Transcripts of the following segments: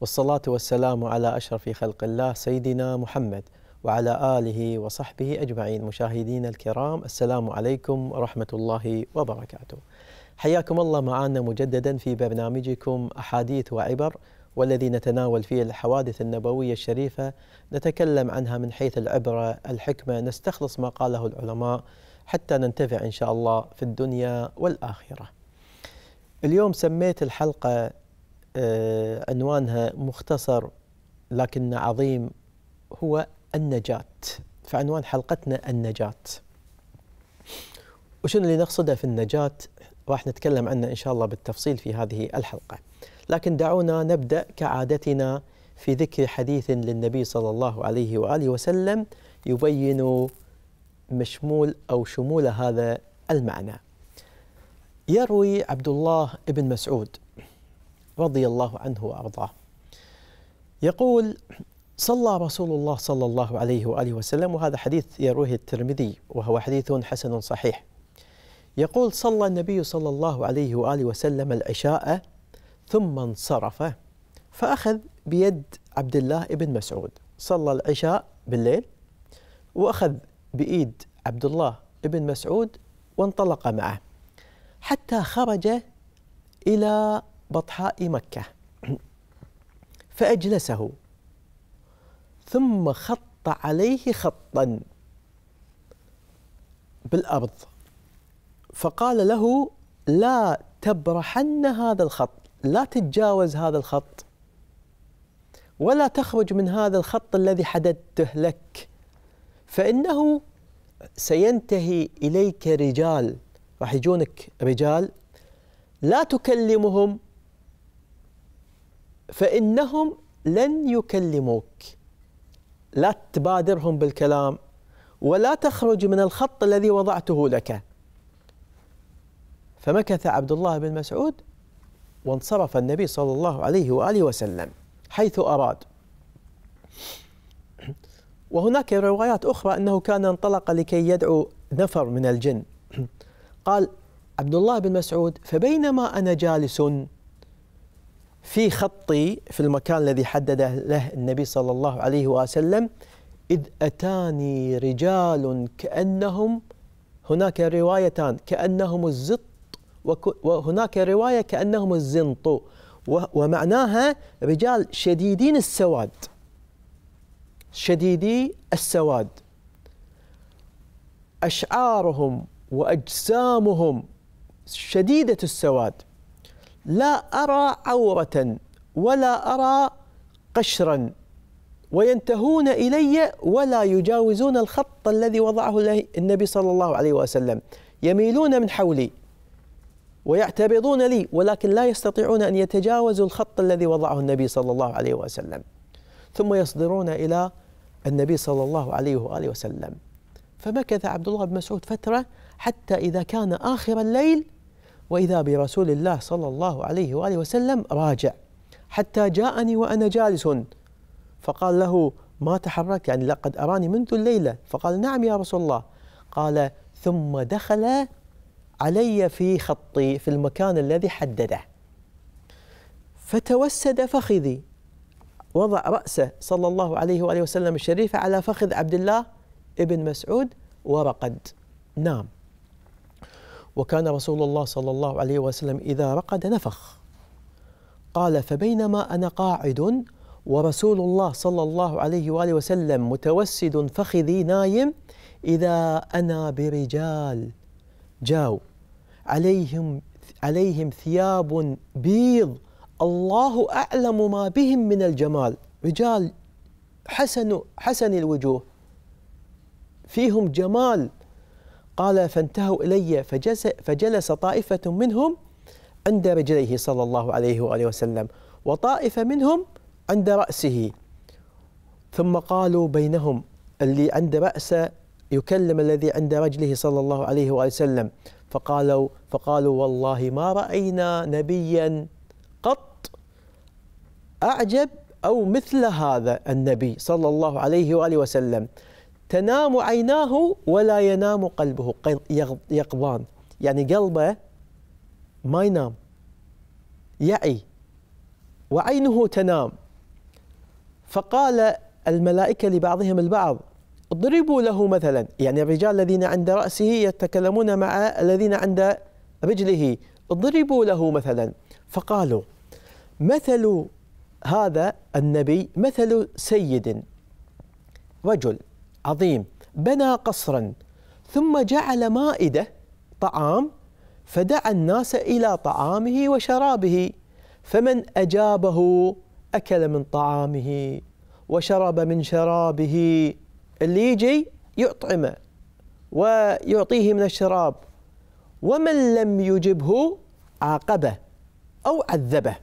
والصلاة والسلام على أشرف خلق الله سيدنا محمد وعلى آله وصحبه أجمعين مشاهدين الكرام السلام عليكم ورحمة الله وبركاته حياكم الله معنا مجددا في برنامجكم أحاديث وعبر والذي نتناول فيه الحوادث النبوية الشريفة نتكلم عنها من حيث العبرة الحكمة نستخلص ما قاله العلماء حتى ننتفع إن شاء الله في الدنيا والآخرة اليوم سميت الحلقة آه، عنوانها مختصر لكن عظيم هو النجاة فعنوان حلقتنا النجاة وشنو اللي نقصده في النجاة راح نتكلم عنه إن شاء الله بالتفصيل في هذه الحلقة لكن دعونا نبدأ كعادتنا في ذكر حديث للنبي صلى الله عليه وآله وسلم يبين مشمول أو شمول هذا المعنى يروي عبد الله بن مسعود رضي الله عنه وارضاه. يقول صلى رسول الله صلى الله عليه واله وسلم وهذا حديث يرويه الترمذي وهو حديث حسن صحيح. يقول صلى النبي صلى الله عليه واله وسلم العشاء ثم انصرف فاخذ بيد عبد الله بن مسعود صلى العشاء بالليل واخذ بايد عبد الله بن مسعود وانطلق معه حتى خرج الى بطحاء مكة فأجلسه ثم خط عليه خطا بالأرض فقال له لا تبرحن هذا الخط لا تتجاوز هذا الخط ولا تخرج من هذا الخط الذي حددته لك فإنه سينتهي إليك رجال راح يجونك رجال لا تكلمهم فإنهم لن يكلموك لا تبادرهم بالكلام ولا تخرج من الخط الذي وضعته لك فمكث عبد الله بن مسعود وانصرف النبي صلى الله عليه واله وسلم حيث اراد وهناك روايات اخرى انه كان انطلق لكي يدعو نفر من الجن قال عبد الله بن مسعود فبينما انا جالس في خطي في المكان الذي حدده له النبي صلى الله عليه وسلم إذ أتاني رجال كأنهم هناك روايتان كأنهم الزط وهناك رواية كأنهم الزنط ومعناها رجال شديدين السواد شديدي السواد أشعارهم وأجسامهم شديدة السواد لا أرى عورة ولا أرى قشرا وينتهون إلي ولا يجاوزون الخط الذي وضعه النبي صلى الله عليه وسلم يميلون من حولي ويعترضون لي ولكن لا يستطيعون أن يتجاوزوا الخط الذي وضعه النبي صلى الله عليه وسلم ثم يصدرون إلى النبي صلى الله عليه وآله وسلم فمكث عبد الله بن مسعود فترة حتى إذا كان آخر الليل وإذا برسول الله صلى الله عليه وآله وسلم راجع حتى جاءني وأنا جالس فقال له ما تحركت يعني لقد أراني منذ الليلة فقال نعم يا رسول الله قال ثم دخل علي في خطي في المكان الذي حدده فتوسد فخذي وضع رأسه صلى الله عليه وآله وسلم الشريف على فخذ عبد الله ابن مسعود ورقد نام وكان رسول الله صلى الله عليه وسلم إذا رقد نفخ قال فبينما أنا قاعد ورسول الله صلى الله عليه وآله وسلم متوسد فخذي نايم إذا أنا برجال جاو عليهم عليهم ثياب بيض الله أعلم ما بهم من الجمال رجال حسن حسن الوجوه فيهم جمال قال فانتهوا إلي فجلس, فجلس طائفة منهم عند رجليه صلى الله عليه وآله وسلم وطائفة منهم عند رأسه ثم قالوا بينهم اللي عند رأسه يكلم الذي عند رجله صلى الله عليه وآله وسلم فقالوا فقالوا والله ما رأينا نبيا قط أعجب أو مثل هذا النبي صلى الله عليه وآله وسلم تنام عيناه ولا ينام قلبه يقظان يعني قلبه ما ينام يعي وعينه تنام فقال الملائكة لبعضهم البعض اضربوا له مثلا يعني الرجال الذين عند رأسه يتكلمون مع الذين عند رجله اضربوا له مثلا فقالوا مثل هذا النبي مثل سيد رجل عظيم بنى قصرا ثم جعل مائده طعام فدعا الناس الى طعامه وشرابه فمن اجابه اكل من طعامه وشرب من شرابه اللي يجي يطعمه ويعطيه من الشراب ومن لم يجبه عاقبه او عذبه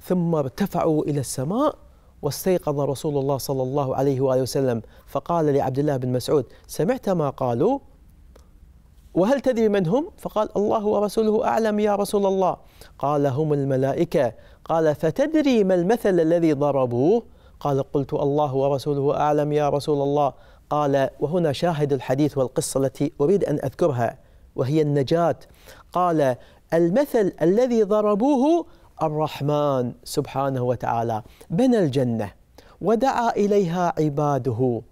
ثم ارتفعوا الى السماء واستيقظ رسول الله صلى الله عليه وآله وسلم فقال لعبد الله بن مسعود سمعت ما قالوا وهل تدري من هم فقال الله ورسوله أعلم يا رسول الله قال هم الملائكة قال فتدري ما المثل الذي ضربوه قال قلت الله ورسوله أعلم يا رسول الله قال وهنا شاهد الحديث والقصة التي أريد أن أذكرها وهي النجاة قال المثل الذي ضربوه الرحمن سبحانه وتعالى بنى الجنه ودعا اليها عباده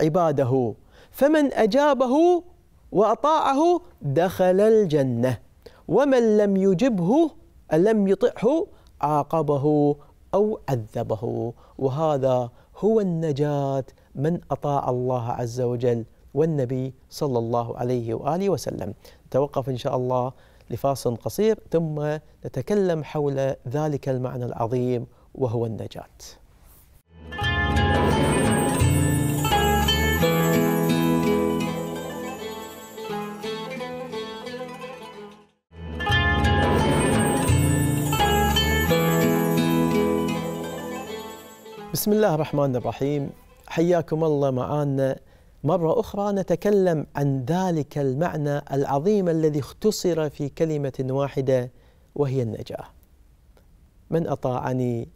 عباده فمن اجابه واطاعه دخل الجنه ومن لم يجبه لم يطعه عاقبه او عذبه وهذا هو النجاه من اطاع الله عز وجل والنبي صلى الله عليه واله وسلم نتوقف ان شاء الله لفاصل قصير ثم نتكلم حول ذلك المعنى العظيم وهو النجاه بسم الله الرحمن الرحيم حياكم الله معانا مرة أخرى نتكلم عن ذلك المعنى العظيم الذي اختصر في كلمة واحدة وهي النجاة من أطاعني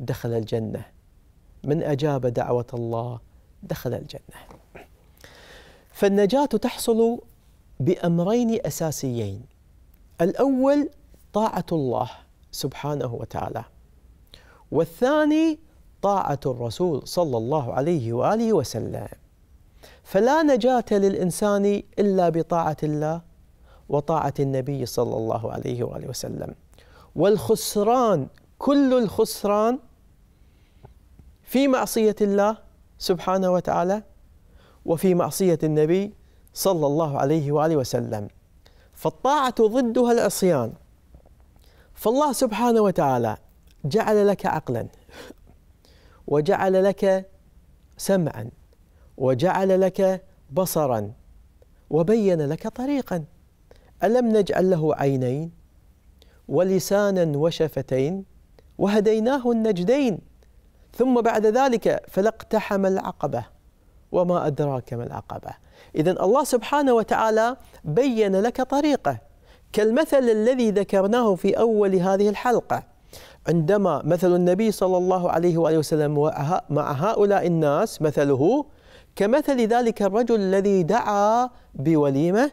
دخل الجنة من أجاب دعوة الله دخل الجنة فالنجاة تحصل بأمرين أساسيين الأول طاعة الله سبحانه وتعالى والثاني طاعة الرسول صلى الله عليه وآله وسلم فلا نجاة للإنسان إلا بطاعة الله وطاعة النبي صلى الله عليه وآله وسلم والخسران كل الخسران في معصية الله سبحانه وتعالى وفي معصية النبي صلى الله عليه وآله وسلم فالطاعة ضدها العصيان فالله سبحانه وتعالى جعل لك عقلا وجعل لك سمعا وجعل لك بصرا وبين لك طريقا الم نجعل له عينين ولسانا وشفتين وهديناه النجدين ثم بعد ذلك فلاقتحم العقبه وما ادراك ما العقبه اذا الله سبحانه وتعالى بين لك طريقه كالمثل الذي ذكرناه في اول هذه الحلقه عندما مثل النبي صلى الله عليه واله وسلم مع هؤلاء الناس مثله كمثل ذلك الرجل الذي دعا بوليمه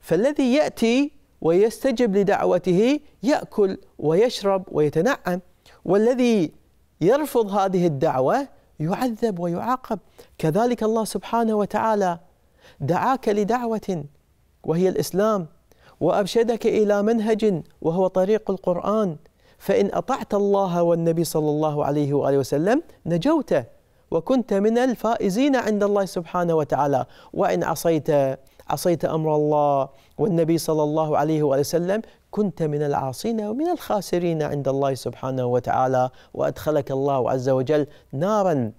فالذي ياتي ويستجب لدعوته ياكل ويشرب ويتنعم والذي يرفض هذه الدعوه يعذب ويعاقب كذلك الله سبحانه وتعالى دعاك لدعوه وهي الاسلام وارشدك الى منهج وهو طريق القران فان اطعت الله والنبي صلى الله عليه واله وسلم نجوته وكنت من الفائزين عند الله سبحانه وتعالى وإن عصيت عصيت أمر الله والنبي صلى الله عليه وسلم كنت من العاصين ومن الخاسرين عند الله سبحانه وتعالى وأدخلك الله عز وجل نارا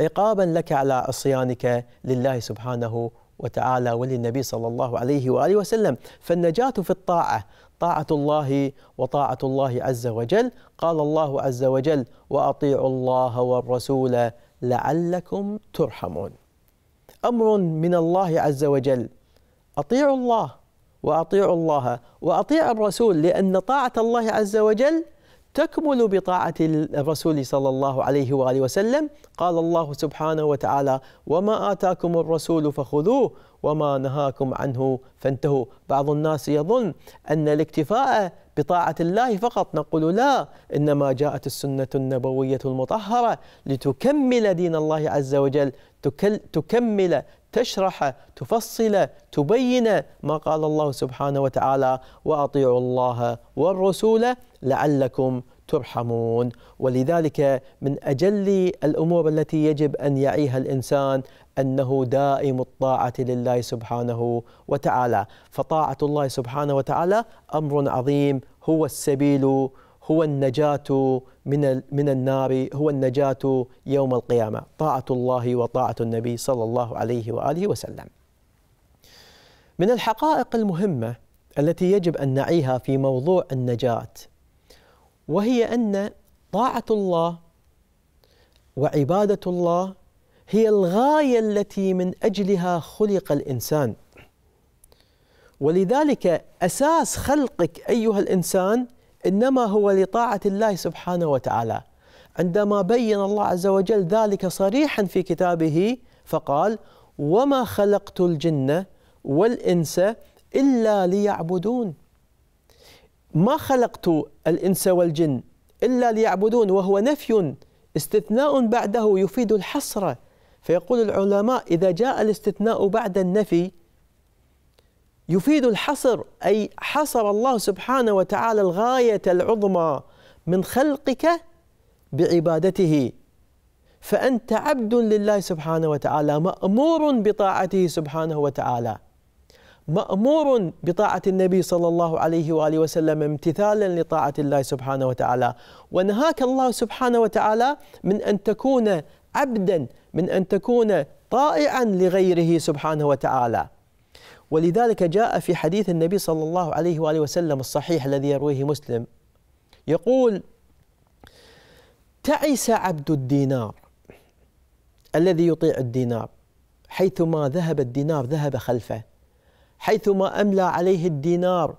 عقابا لك على عصيانك لله سبحانه وتعالى وللنبي صلى الله عليه واله وسلم، فالنجاة في الطاعة طاعة الله وطاعة الله عز وجل قال الله عز وجل وأطيعوا الله والرسول لعلكم ترحمون أمر من الله عز وجل أطيعوا الله وأطيعوا الله وأطيع الرسول لأن طاعة الله عز وجل تكمل بطاعة الرسول صلى الله عليه وآله وسلم قال الله سبحانه وتعالى وما آتاكم الرسول فخذوه وما نهاكم عنه فانتهوا بعض الناس يظن أن الاكتفاء بطاعة الله فقط نقول لا إنما جاءت السنة النبوية المطهرة لتكمل دين الله عز وجل تكمل تشرح تفصل تبين ما قال الله سبحانه وتعالى واطيعوا الله والرسول لعلكم ترحمون ولذلك من اجل الامور التي يجب ان يعيها الانسان انه دائم الطاعه لله سبحانه وتعالى فطاعه الله سبحانه وتعالى امر عظيم هو السبيل هو النجاة من من النار هو النجاة يوم القيامة طاعة الله وطاعة النبي صلى الله عليه وآله وسلم من الحقائق المهمة التي يجب أن نعيها في موضوع النجاة وهي أن طاعة الله وعبادة الله هي الغاية التي من أجلها خلق الإنسان ولذلك أساس خلقك أيها الإنسان إنما هو لطاعة الله سبحانه وتعالى عندما بين الله عز وجل ذلك صريحا في كتابه فقال وما خلقت الجن والإنس إلا ليعبدون ما خلقت الإنس والجن إلا ليعبدون وهو نفي استثناء بعده يفيد الحصرة فيقول العلماء إذا جاء الاستثناء بعد النفي يفيد الحصر أي حصر الله سبحانه وتعالى الغاية العظمى من خلقك بعبادته فأنت عبد لله سبحانه وتعالى مأمور بطاعته سبحانه وتعالى مأمور بطاعة النبي صلى الله عليه وآله وسلم امتثالا لطاعة الله سبحانه وتعالى ونهاك الله سبحانه وتعالى من أن تكون عبدا من أن تكون طائعا لغيره سبحانه وتعالى ولذلك جاء في حديث النبي صلى الله عليه واله وسلم الصحيح الذي يرويه مسلم يقول تعس عبد الدينار الذي يطيع الدينار حيثما ذهب الدينار ذهب خلفه حيثما املى عليه الدينار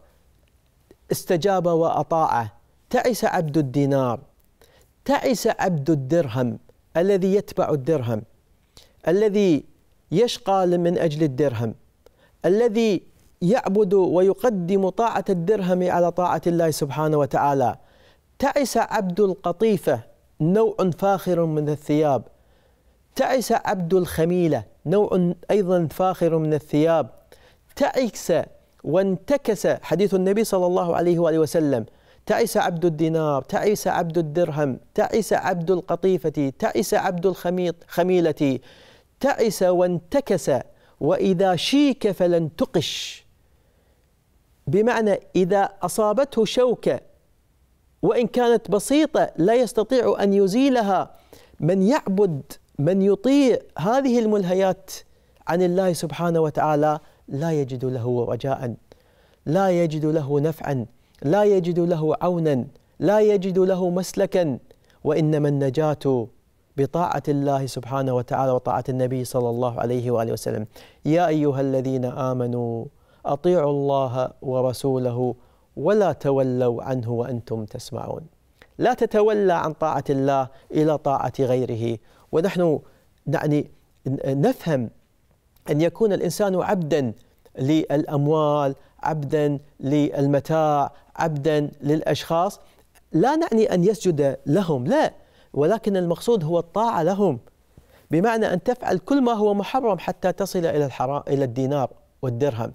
استجاب واطاعه تعس عبد الدينار تعس عبد الدرهم الذي يتبع الدرهم الذي يشقى من اجل الدرهم الذي يعبد ويقدم طاعة الدرهم على طاعة الله سبحانه وتعالى تعس عبد القطيفة نوع فاخر من الثياب تعس عبد الخميلة نوع أيضا فاخر من الثياب تعس وانتكس حديث النبي صلى الله عليه وآله وسلم تعس عبد الدينار تعس عبد الدرهم تعس عبد القطيفة تعس عبد الخميلة تعس وانتكس وإذا شيك فلن تقش بمعنى إذا أصابته شوكة وإن كانت بسيطة لا يستطيع أن يزيلها من يعبد من يطيع هذه الملهيات عن الله سبحانه وتعالى لا يجد له رجاء لا يجد له نفعا لا يجد له عونا لا يجد له مسلكا وإنما النجاة بطاعة الله سبحانه وتعالى وطاعة النبي صلى الله عليه وآله وسلم يا أيها الذين آمنوا أطيعوا الله ورسوله ولا تولوا عنه وأنتم تسمعون لا تتولى عن طاعة الله إلى طاعة غيره ونحن يعني نفهم أن يكون الإنسان عبدا للأموال عبدا للمتاع عبدا للأشخاص لا نعني أن يسجد لهم لا ولكن المقصود هو الطاعة لهم بمعنى أن تفعل كل ما هو محرم حتى تصل إلى الحرام إلى الدينار والدرهم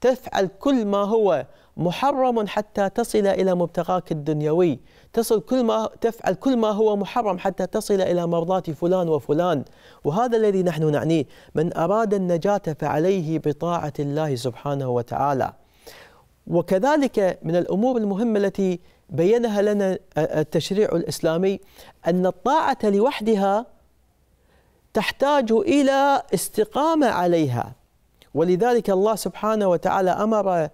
تفعل كل ما هو محرم حتى تصل إلى مبتغاك الدنيوي تصل كل ما تفعل كل ما هو محرم حتى تصل إلى مرضاة فلان وفلان وهذا الذي نحن نعنيه من أراد النجاة فعليه بطاعة الله سبحانه وتعالى وكذلك من الأمور المهمة التي بينها لنا التشريع الاسلامي ان الطاعه لوحدها تحتاج الى استقامه عليها ولذلك الله سبحانه وتعالى امر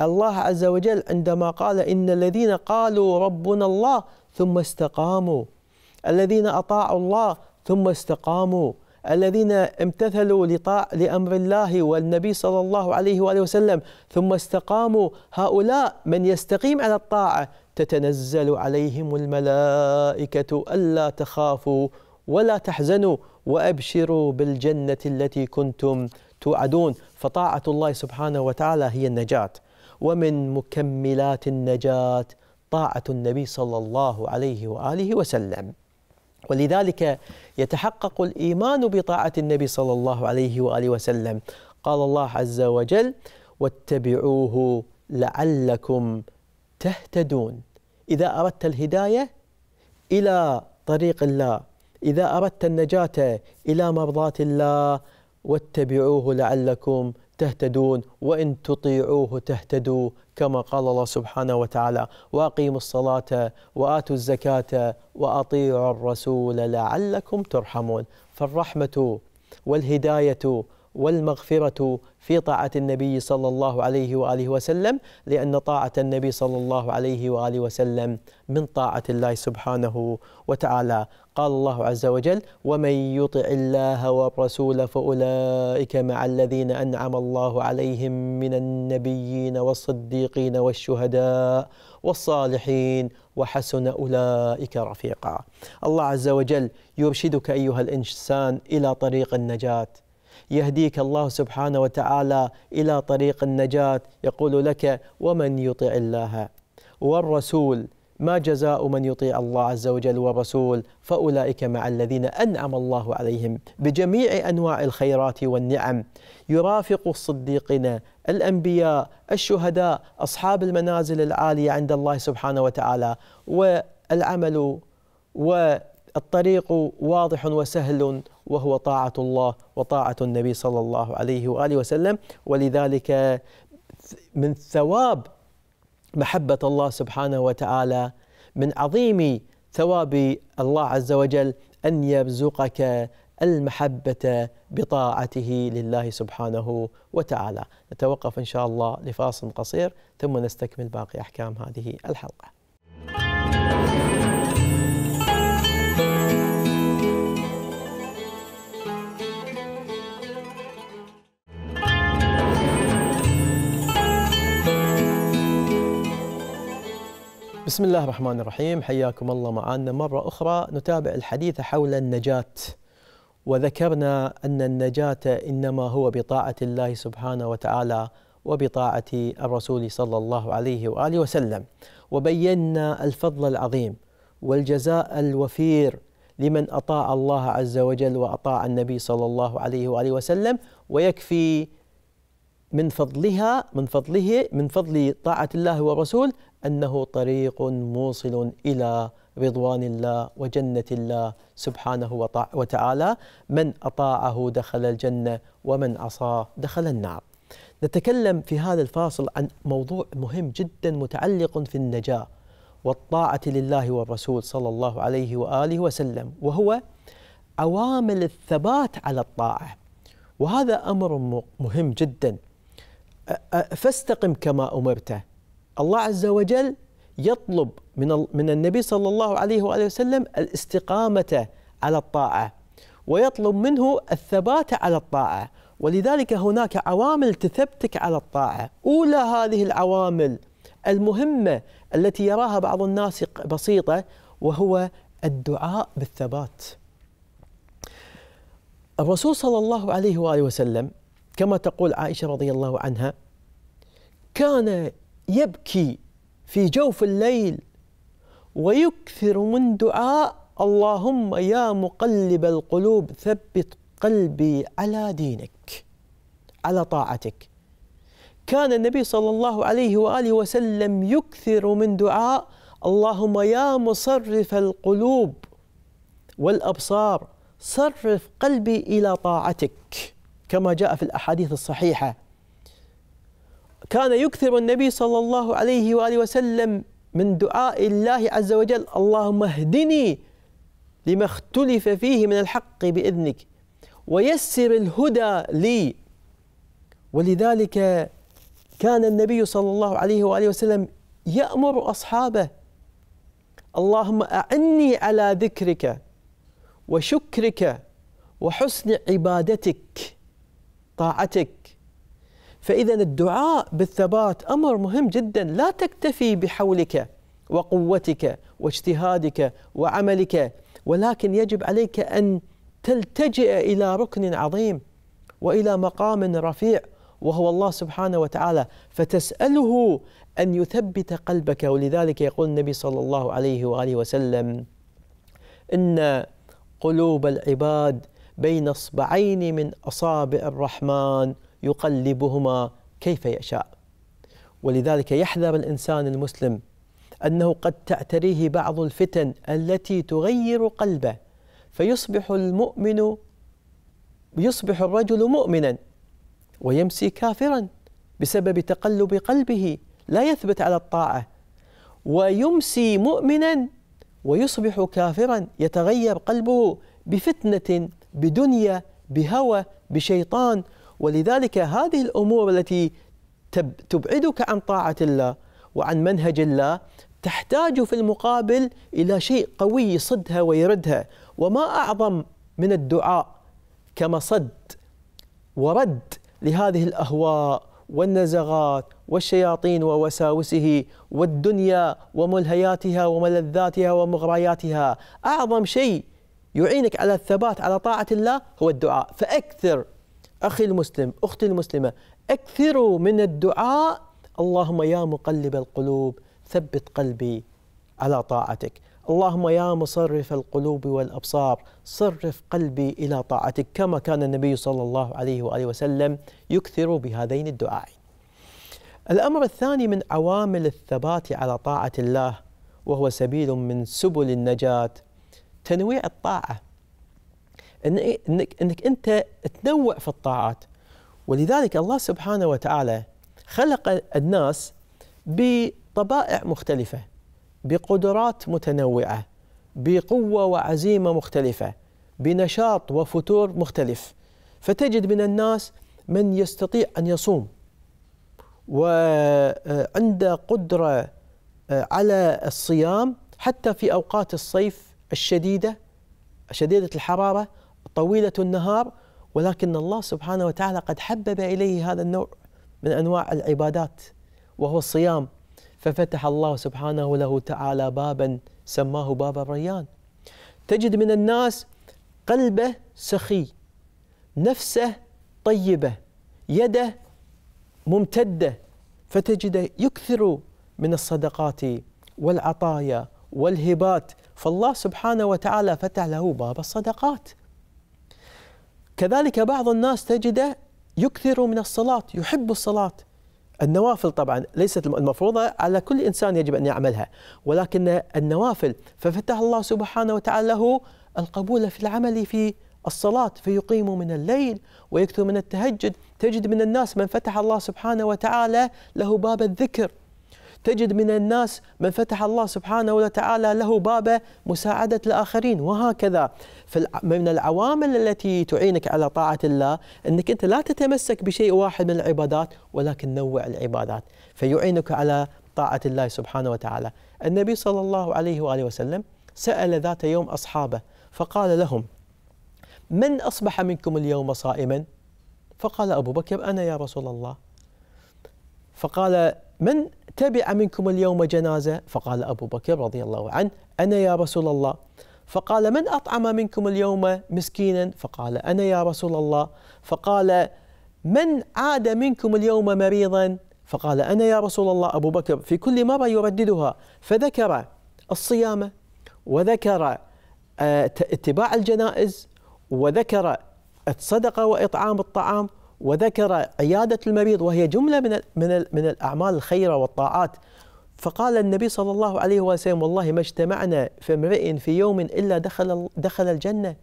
الله عز وجل عندما قال ان الذين قالوا ربنا الله ثم استقاموا الذين اطاعوا الله ثم استقاموا الذين امتثلوا لطاع لامر الله والنبي صلى الله عليه واله وسلم ثم استقاموا هؤلاء من يستقيم على الطاعه تتنزل عليهم الملائكة ألا تخافوا ولا تحزنوا وأبشروا بالجنة التي كنتم توعدون فطاعة الله سبحانه وتعالى هي النجاة ومن مكملات النجاة طاعة النبي صلى الله عليه وآله وسلم ولذلك يتحقق الإيمان بطاعة النبي صلى الله عليه وآله وسلم قال الله عز وجل واتبعوه لعلكم تهتدون إذا أردت الهداية إلى طريق الله إذا أردت النجاة إلى مرضاة الله واتبعوه لعلكم تهتدون وإن تطيعوه تهتدوا كما قال الله سبحانه وتعالى وأقيموا الصلاة وآتوا الزكاة وأطيعوا الرسول لعلكم ترحمون فالرحمة والهداية والمغفرة في طاعة النبي صلى الله عليه وآله وسلم لأن طاعة النبي صلى الله عليه وآله وسلم من طاعة الله سبحانه وتعالى قال الله عز وجل ومن يطع الله والرسول فأولئك مع الذين أنعم الله عليهم من النبيين والصديقين والشهداء والصالحين وحسن أولئك رفيقا الله عز وجل يرشدك أيها الإنسان إلى طريق النجاة يهديك الله سبحانه وتعالى الى طريق النجاه يقول لك ومن يطع الله والرسول ما جزاء من يطيع الله عز وجل والرسول فاولئك مع الذين انعم الله عليهم بجميع انواع الخيرات والنعم يرافق الصديقين الانبياء الشهداء اصحاب المنازل العاليه عند الله سبحانه وتعالى والعمل والطريق واضح وسهل وهو طاعة الله وطاعة النبي صلى الله عليه وآله وسلم ولذلك من ثواب محبة الله سبحانه وتعالى من عظيم ثواب الله عز وجل أن يرزقك المحبة بطاعته لله سبحانه وتعالى نتوقف إن شاء الله لفاصل قصير ثم نستكمل باقي أحكام هذه الحلقة بسم الله الرحمن الرحيم حياكم الله معنا مرة أخرى نتابع الحديث حول النجاة وذكرنا أن النجاة إنما هو بطاعة الله سبحانه وتعالى وبطاعة الرسول صلى الله عليه وآله وسلم وبينا الفضل العظيم والجزاء الوفير لمن أطاع الله عز وجل وأطاع النبي صلى الله عليه وآله وسلم ويكفي من فضلها من فضله من فضل طاعة الله ورسول انه طريق موصل الى رضوان الله وجنة الله سبحانه وتعالى من أطاعه دخل الجنة ومن عصاه دخل النار نتكلم في هذا الفاصل عن موضوع مهم جدا متعلق في النجاة والطاعة لله والرسول صلى الله عليه وآله وسلم وهو عوامل الثبات على الطاعة وهذا أمر مهم جدا فاستقم كما أمرته الله عز وجل يطلب من من النبي صلى الله عليه واله وسلم الاستقامه على الطاعه ويطلب منه الثبات على الطاعه ولذلك هناك عوامل تثبتك على الطاعه اولى هذه العوامل المهمه التي يراها بعض الناس بسيطه وهو الدعاء بالثبات الرسول صلى الله عليه واله وسلم كما تقول عائشه رضي الله عنها كان يبكي في جوف الليل ويكثر من دعاء اللهم يا مقلب القلوب ثبت قلبي على دينك على طاعتك كان النبي صلى الله عليه واله وسلم يكثر من دعاء اللهم يا مصرف القلوب والابصار صرف قلبي الى طاعتك كما جاء في الاحاديث الصحيحه كان يكثر النبي صلى الله عليه وآله وسلم من دعاء الله عز وجل اللهم اهدني لما اختلف فيه من الحق بإذنك ويسر الهدى لي ولذلك كان النبي صلى الله عليه وآله وسلم يأمر أصحابه اللهم أعني على ذكرك وشكرك وحسن عبادتك طاعتك فإذا الدعاء بالثبات أمر مهم جدا لا تكتفي بحولك وقوتك واجتهادك وعملك ولكن يجب عليك أن تلتجئ إلى ركن عظيم وإلى مقام رفيع وهو الله سبحانه وتعالى فتسأله أن يثبت قلبك ولذلك يقول النبي صلى الله عليه وآله وسلم إن قلوب العباد بين اصبعين من أصابع الرحمن يقلبهما كيف يشاء ولذلك يحذر الانسان المسلم انه قد تعتريه بعض الفتن التي تغير قلبه فيصبح المؤمن يصبح الرجل مؤمنا ويمسي كافرا بسبب تقلب قلبه لا يثبت على الطاعه ويمسي مؤمنا ويصبح كافرا يتغير قلبه بفتنه بدنيا بهوى بشيطان ولذلك هذه الامور التي تبعدك عن طاعه الله وعن منهج الله تحتاج في المقابل الى شيء قوي يصدها ويردها وما اعظم من الدعاء كمصد ورد لهذه الاهواء والنزغات والشياطين ووساوسه والدنيا وملهياتها وملذاتها ومغرياتها اعظم شيء يعينك على الثبات على طاعه الله هو الدعاء فاكثر أخي المسلم أختي المسلمة أكثروا من الدعاء اللهم يا مقلب القلوب ثبت قلبي على طاعتك اللهم يا مصرف القلوب والأبصار صرف قلبي إلى طاعتك كما كان النبي صلى الله عليه وآله وسلم يكثر بهذين الدعاءين الأمر الثاني من عوامل الثبات على طاعة الله وهو سبيل من سبل النجاة تنويع الطاعة إن إيه، إنك, إنك أنت تنوع في الطاعات ولذلك الله سبحانه وتعالى خلق الناس بطبائع مختلفة بقدرات متنوعة بقوة وعزيمة مختلفة بنشاط وفتور مختلف فتجد من الناس من يستطيع أن يصوم وعنده آه، قدرة آه، على الصيام حتى في أوقات الصيف الشديدة شديدة الحرارة طويلة النهار ولكن الله سبحانه وتعالى قد حبب إليه هذا النوع من أنواع العبادات وهو الصيام ففتح الله سبحانه له تعالى بابا سماه باب الريان تجد من الناس قلبه سخي نفسه طيبه يده ممتده فتجده يكثر من الصدقات والعطايا والهبات فالله سبحانه وتعالى فتح له باب الصدقات كذلك بعض الناس تجده يكثر من الصلاة يحب الصلاة النوافل طبعا ليست المفروضة على كل إنسان يجب أن يعملها ولكن النوافل ففتح الله سبحانه وتعالى له القبول في العمل في الصلاة فيقيم من الليل ويكثر من التهجد تجد من الناس من فتح الله سبحانه وتعالى له باب الذكر تجد من الناس من فتح الله سبحانه وتعالى له باب مساعدة الآخرين وهكذا من العوامل التي تعينك على طاعة الله أنك أنت لا تتمسك بشيء واحد من العبادات ولكن نوع العبادات فيعينك على طاعة الله سبحانه وتعالى النبي صلى الله عليه وآله وسلم سأل ذات يوم أصحابه فقال لهم من أصبح منكم اليوم صائما؟ فقال أبو بكر أنا يا رسول الله فقال من تبع منكم اليوم جنازة فقال أبو بكر رضي الله عنه أنا يا رسول الله فقال من أطعم منكم اليوم مسكينا فقال أنا يا رسول الله فقال من عاد منكم اليوم مريضا فقال أنا يا رسول الله أبو بكر في كل مرة يرددها فذكر الصيام وذكر آه، اتباع الجنائز وذكر الصدقة وإطعام الطعام وذكر عيادة المريض وهي جملة من من من الأعمال الخيرة والطاعات فقال النبي صلى الله عليه وسلم والله ما اجتمعنا في امرئ في يوم إلا دخل دخل الجنة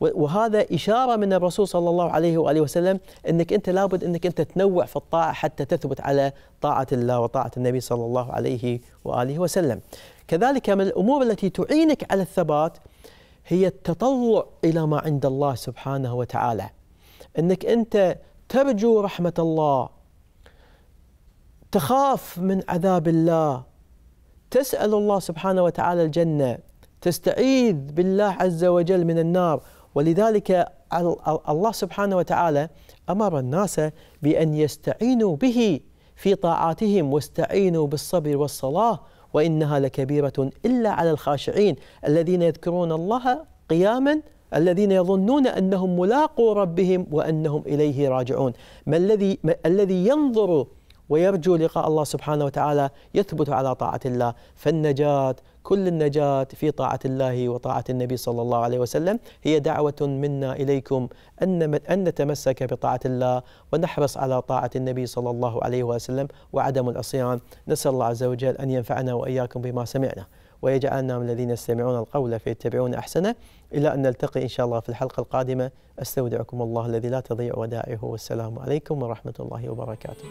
وهذا إشارة من الرسول صلى الله عليه وآله وسلم أنك أنت لابد أنك أنت تنوع في الطاعة حتى تثبت على طاعة الله وطاعة النبي صلى الله عليه وآله وسلم كذلك من الأمور التي تعينك على الثبات هي التطلع إلى ما عند الله سبحانه وتعالى أنك أنت ترجو رحمة الله تخاف من عذاب الله تسأل الله سبحانه وتعالى الجنة تستعيذ بالله عز وجل من النار ولذلك الله سبحانه وتعالى أمر الناس بأن يستعينوا به في طاعاتهم واستعينوا بالصبر والصلاة وإنها لكبيرة إلا على الخاشعين الذين يذكرون الله قياما الذين يظنون انهم ملاقو ربهم وانهم اليه راجعون ما الذي ما الذي ينظر ويرجو لقاء الله سبحانه وتعالى يثبت على طاعه الله فالنجاه كل النجاة في طاعة الله وطاعة النبي صلى الله عليه وسلم هي دعوة منا إليكم أن أن نتمسك بطاعة الله ونحرص على طاعة النبي صلى الله عليه وسلم وعدم العصيان نسأل الله عز وجل أن ينفعنا وإياكم بما سمعنا ويجعلنا من الذين يستمعون القول فيتبعون أحسنه إلى أن نلتقي إن شاء الله في الحلقة القادمة أستودعكم الله الذي لا تضيع ودائعه والسلام عليكم ورحمة الله وبركاته